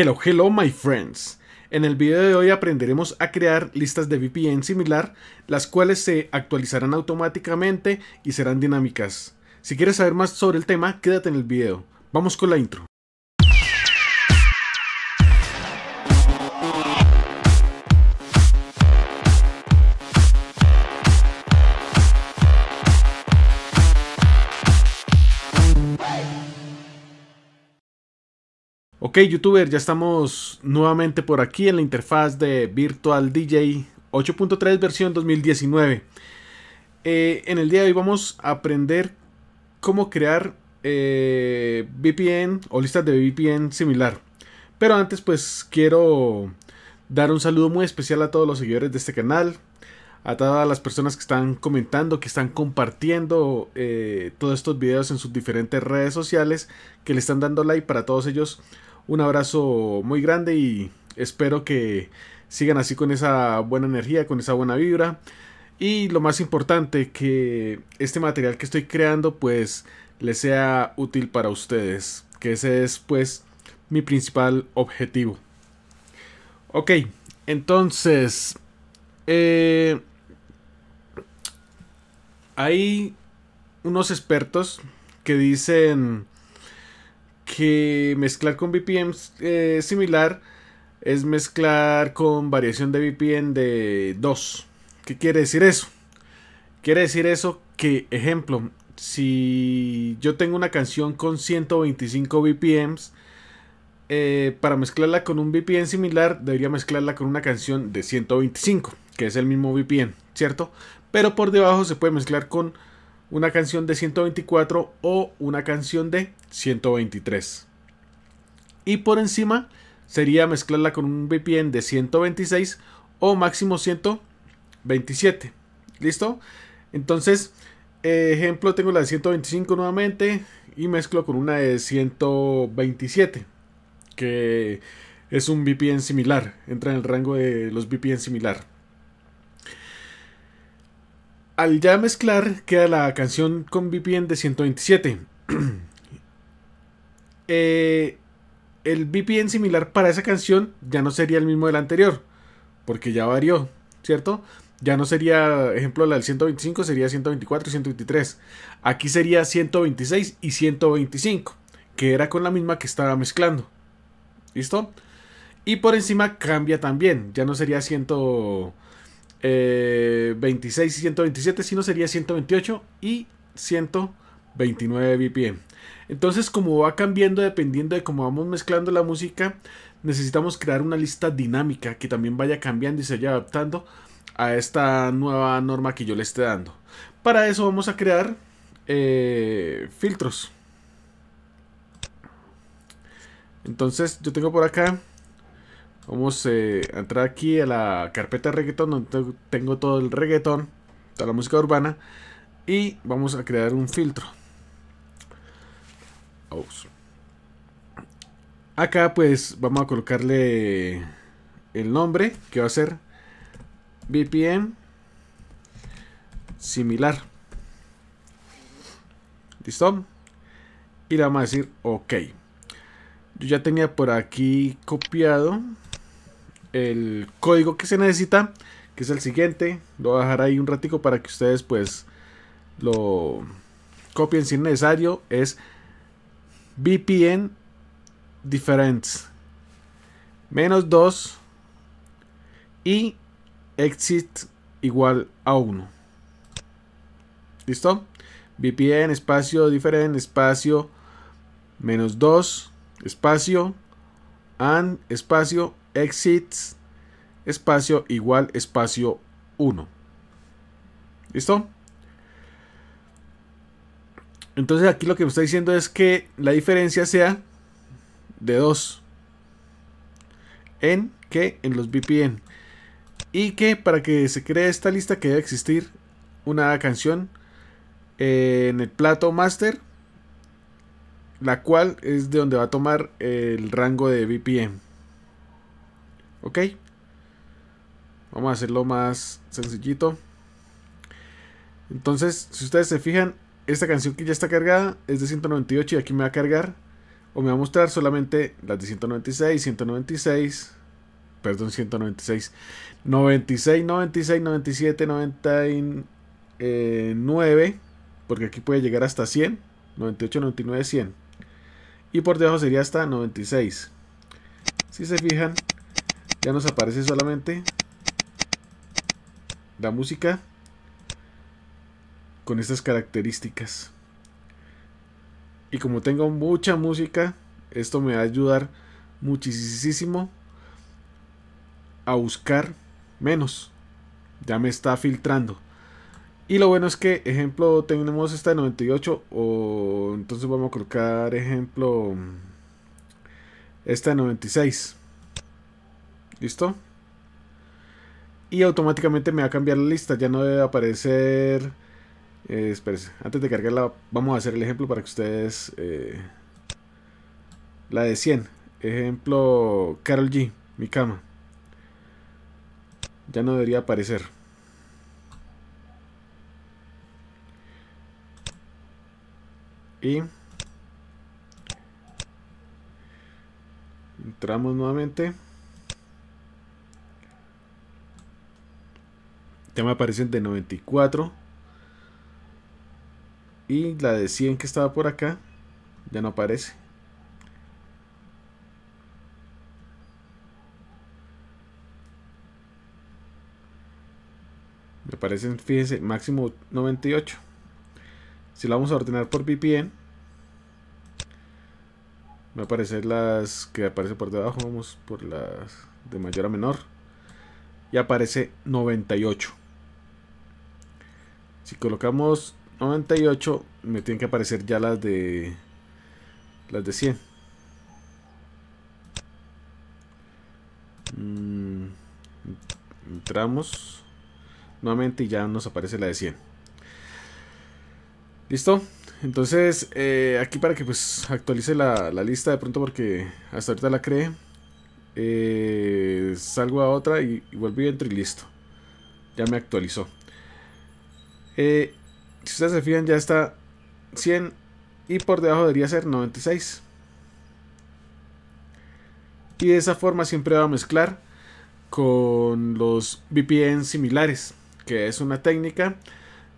Hello, hello my friends. En el video de hoy aprenderemos a crear listas de VPN similar, las cuales se actualizarán automáticamente y serán dinámicas. Si quieres saber más sobre el tema, quédate en el video. Vamos con la intro. Ok, youtuber, ya estamos nuevamente por aquí en la interfaz de Virtual DJ 8.3 versión 2019. Eh, en el día de hoy vamos a aprender cómo crear eh, VPN o listas de VPN similar. Pero antes pues quiero dar un saludo muy especial a todos los seguidores de este canal, a todas las personas que están comentando, que están compartiendo eh, todos estos videos en sus diferentes redes sociales, que le están dando like para todos ellos. Un abrazo muy grande y espero que sigan así con esa buena energía, con esa buena vibra. Y lo más importante, que este material que estoy creando pues les sea útil para ustedes. Que ese es pues mi principal objetivo. Ok, entonces... Eh, hay unos expertos que dicen que mezclar con VPN eh, similar es mezclar con variación de VPN de 2. ¿Qué quiere decir eso? Quiere decir eso que, ejemplo, si yo tengo una canción con 125 BPMs, eh, para mezclarla con un VPN similar, debería mezclarla con una canción de 125, que es el mismo VPN, ¿cierto? Pero por debajo se puede mezclar con una canción de 124 o una canción de 123. Y por encima sería mezclarla con un VPN de 126 o máximo 127. ¿Listo? Entonces, ejemplo, tengo la de 125 nuevamente y mezclo con una de 127, que es un VPN similar, entra en el rango de los VPN similar al ya mezclar queda la canción con VPN de 127. Eh, el VPN similar para esa canción ya no sería el mismo del anterior, porque ya varió, ¿cierto? Ya no sería, ejemplo, la del 125 sería 124 y 123. Aquí sería 126 y 125, que era con la misma que estaba mezclando. ¿Listo? Y por encima cambia también, ya no sería 100... 26 eh, y 127, si no sería 128 y 129 BPM. Entonces, como va cambiando dependiendo de cómo vamos mezclando la música, necesitamos crear una lista dinámica que también vaya cambiando y se vaya adaptando a esta nueva norma que yo le esté dando. Para eso vamos a crear eh, filtros. Entonces, yo tengo por acá Vamos eh, a entrar aquí a la carpeta reggaeton donde tengo todo el reggaetón, toda la música urbana. Y vamos a crear un filtro. Acá pues vamos a colocarle el nombre que va a ser VPN similar. ¿Listo? Y le vamos a decir OK. Yo ya tenía por aquí copiado el código que se necesita, que es el siguiente. Lo voy a dejar ahí un ratico para que ustedes pues lo copien si es necesario. Es VPN difference menos 2 y exit igual a 1. ¿Listo? VPN espacio diferente espacio menos 2 espacio and espacio exits espacio igual espacio 1. ¿Listo? Entonces aquí lo que me está diciendo es que la diferencia sea de 2. En que en los VPN. Y que para que se cree esta lista que debe existir una canción en el plato master. La cual es de donde va a tomar el rango de VPN. Ok. Vamos a hacerlo más sencillito. Entonces, si ustedes se fijan, esta canción que ya está cargada es de 198 y aquí me va a cargar o me va a mostrar solamente las de 196, 196, perdón, 196, 96, 96, 97, 99, porque aquí puede llegar hasta 100, 98, 99, 100. Y por debajo sería hasta 96. Si se fijan, ya nos aparece solamente la música con estas características. Y como tengo mucha música, esto me va a ayudar muchísimo a buscar menos. Ya me está filtrando. Y lo bueno es que, ejemplo, tenemos esta de 98 o entonces vamos a colocar ejemplo esta de 96. ¿Listo? Y automáticamente me va a cambiar la lista. Ya no debe aparecer... Eh, antes de cargarla vamos a hacer el ejemplo para que ustedes... Eh, la de 100. Ejemplo, Carol G, mi cama. Ya no debería aparecer. Y... Entramos nuevamente. ya me aparecen de 94. Y la de 100 que estaba por acá ya no aparece. Me aparecen, fíjense, máximo 98. Si la vamos a ordenar por VPN, me aparecen las que aparecen por debajo. Vamos por las de mayor a menor. Y aparece 98. Si colocamos 98, me tienen que aparecer ya las de las de 100. Mm, entramos nuevamente y ya nos aparece la de 100. ¿Listo? Entonces, eh, aquí para que pues actualice la, lista de pronto porque hasta ahorita la cree. Eh, salgo a otra y, y vuelvo y entro y listo. Ya me actualizó. Eh, si ustedes se fijan, ya está 100 y por debajo debería ser 96. Y de esa forma siempre va a mezclar con los VPN similares, que es una técnica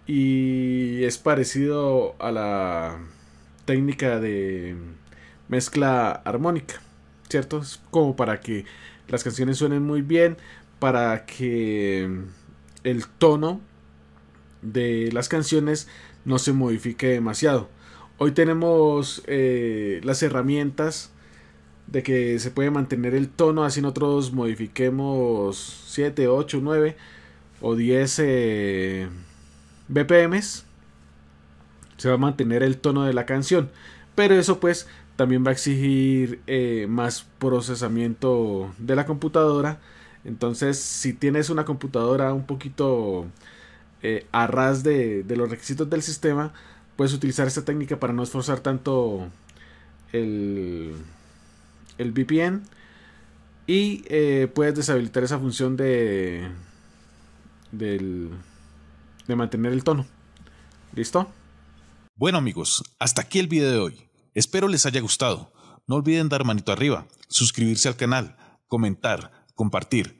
y es parecido a la técnica de mezcla armónica, ¿cierto? Es como para que las canciones suenen muy bien, para que el tono de las canciones no se modifique demasiado. Hoy tenemos eh, las herramientas de que se puede mantener el tono, así nosotros modifiquemos 7, 8, 9 o 10 eh, BPM Se va a mantener el tono de la canción. Pero eso pues también va a exigir eh, más procesamiento de la computadora. Entonces si tienes una computadora un poquito eh, a ras de, los requisitos del sistema, puedes utilizar esta técnica para no esforzar tanto el, el VPN y eh, puedes deshabilitar esa función de, de mantener el tono. ¿Listo? Bueno amigos, hasta aquí el video de hoy. Espero les haya gustado. No olviden dar manito arriba, suscribirse al canal, comentar, compartir